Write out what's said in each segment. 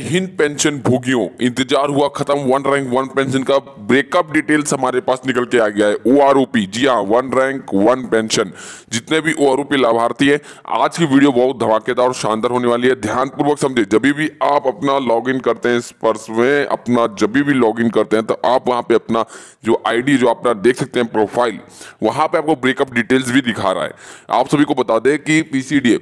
Hind pension भोगियों इंतजार हुआ खत्म वन रैंक वन पेंशन का ब्रेकअप डिटेल्स हमारे पास निकल के आ गया है ओ जी हाँ वन रैंक वन पेंशन जितने भी ओ लाभार्थी हैं आज की वीडियो बहुत धमाकेदार और शानदार होने वाली है ध्यानपूर्वक समझे जब भी आप अपना लॉग इन करते हैं इस पर्स में अपना जब भी लॉग इन करते हैं तो आप वहाँ पे अपना जो आईडी जो अपना देख सकते हैं प्रोफाइल वहाँ पे आपको ब्रेकअप डिटेल्स भी दिखा रहा है आप सभी को बता दें कि PCDA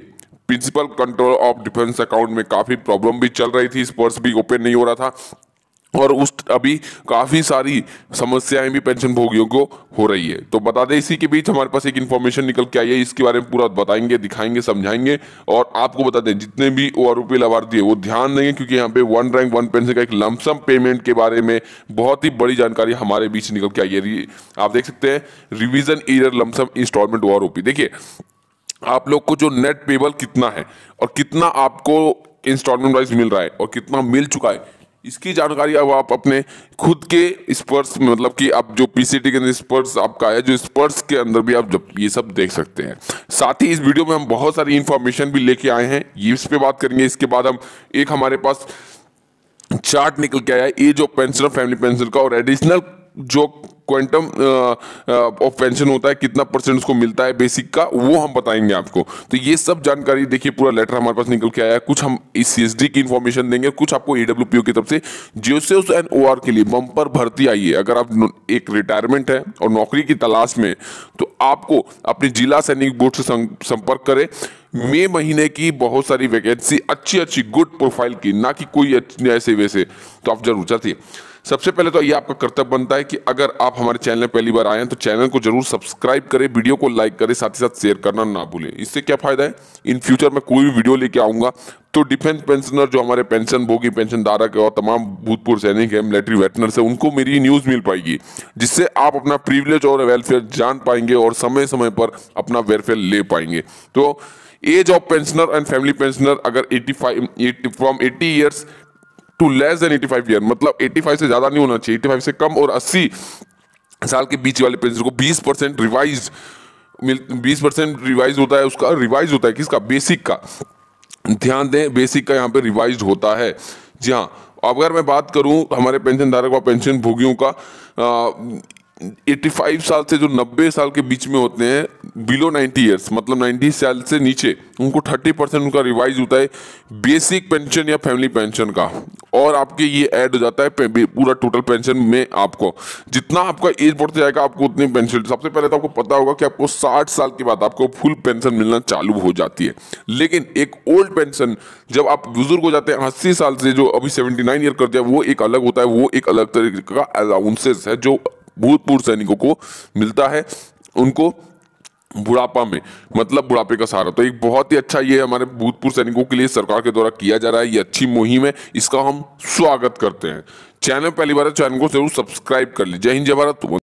principal control of defence account में काफ़ी प्रॉब्लम भी चल रही थी स्पर्स भी ओपन नहीं हो रहा था और उस अभी काफ़ी सारी समस्याएं भी पेंशन भोगियों को हो रही है तो बता दें इसी के बीच हमारे पास एक इन्फॉर्मेशन निकल के आई है इसके बारे में पूरा बताएंगे दिखाएंगे समझाएंगे और आपको बता दें जितने भी ओ आर ओ लाभार्थी है वो ध्यान देंगे क्योंकि यहाँ पे वन रैंक वन पेंशन का एक लमसम पेमेंट के बारे में बहुत ही बड़ी जानकारी हमारे बीच निकल के आई है आप देख सकते हैं revision year lump sum installment O R O P देखिए आप लोग को जो नेट पेबल कितना है और कितना आपको इंस्टॉलमेंट वाइज मिल रहा है और कितना मिल चुका है इसकी जानकारी अब आप अपने खुद के स्पर्श मतलब कि आप जो पीसीटी के अंदर स्पर्श आपका है जो स्पर्श के अंदर भी आप जब ये सब देख सकते हैं साथ ही इस वीडियो में हम बहुत सारी इन्फॉर्मेशन भी लेके आए हैं ये इस पे बात करेंगे इसके बाद हम एक हमारे पास चार्ट निकल के आया ये जो पेंशनर फैमिली पेंशन का और एडिशनल जो क्वांटम ऑफ पेंशन होता है कितना परसेंट उसको मिलता है बेसिक का वो हम बताएंगे आपको तो ये सब जानकारी देखिए पूरा लेटर हमारे पास निकल के आया कुछ हम इस सी की इन्फॉर्मेशन देंगे कुछ आपको ईडब्ल्यू की तरफ से जियोसेस एंड ओ के लिए बम्पर भर्ती आई है अगर आप एक रिटायरमेंट है और नौकरी की तलाश में तो आपको अपने जिला सैनिक बोर्ड से संपर्क करें मई महीने की बहुत सारी वैकेंसी अच्छी अच्छी गुड प्रोफाइल की ना कि कोई ऐसे वैसे तो आप जरूर चाहती सबसे पहले तो ये आपका कर्तव्य बनता है कि अगर आप हमारे चैनल पहली बार आए हैं तो चैनल को जरूर सब्सक्राइब करें वीडियो को लाइक करें साथ ही साथ शेयर करना ना भूलें इससे क्या फायदा है इन फ्यूचर में कोई भी वीडियो लेके आऊंगा तो डिफेंस पेंशनर जो हमारे पेंशन भोगी पेंशन धारक और तमाम भूतपूर्व सैनिक है मिलिट्री वेटनर है उनको मेरी न्यूज़ मिल पाएगी जिससे आप अपना प्रिविलेज और वेलफेयर जान पाएंगे और समय समय पर अपना वेलफेयर ले पाएंगे तो age of pensioner and family pensioner अगर 85 80 from 80 years to less than 85 year मतलब 85 से ज़्यादा नहीं होना चाहिए 85 से कम और 80 साल के बीच वाले पेंशनर को 20 परसेंट रिवाइज बीस परसेंट रिवाइज होता है उसका रिवाइज होता है किसका बेसिक का ध्यान दें बेसिक का यहाँ पे रिवाइज होता है जी हाँ अगर मैं बात करूँ हमारे पेंशन धारक व पेंशन भोगियों का 85 साल से जो 90 साल के बीच में होते हैं बिलो 90 इयर्स मतलब 90 साल से नीचे उनको 30 परसेंट उनका रिवाइज होता है बेसिक पेंशन या फैमिली पेंशन का और आपके ये ऐड हो जाता है पूरा टोटल पेंशन में आपको जितना आपका एज बढ़ते जाएगा आपको उतनी पेंशन सबसे पहले तो आपको पता होगा कि आपको साठ साल के बाद आपको फुल पेंशन मिलना चालू हो जाती है लेकिन एक ओल्ड पेंशन जब आप बुजुर्ग हो जाते हैं अस्सी साल से जो अभी सेवेंटी ईयर कर दिया वो एक अलग होता है वो एक अलग तरीके का अलाउंसेस है जो भूतपूर्व सैनिकों को मिलता है उनको बुढ़ापा में मतलब बुढ़ापे का सहारा तो एक बहुत ही अच्छा ये हमारे भूतपूर्व सैनिकों के लिए सरकार के द्वारा किया जा रहा है ये अच्छी मुहिम है इसका हम स्वागत करते हैं चैनल पहली बार चैनल को जरूर सब्सक्राइब कर लीजिए जय हिंद जय भारत